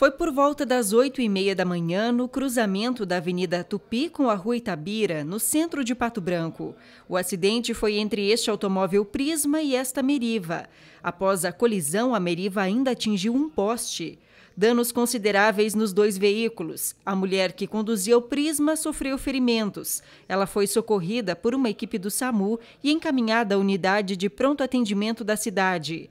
Foi por volta das 8 e meia da manhã, no cruzamento da Avenida Tupi com a Rua Itabira, no centro de Pato Branco. O acidente foi entre este automóvel Prisma e esta Meriva. Após a colisão, a Meriva ainda atingiu um poste. Danos consideráveis nos dois veículos. A mulher que conduzia o Prisma sofreu ferimentos. Ela foi socorrida por uma equipe do SAMU e encaminhada à unidade de pronto atendimento da cidade.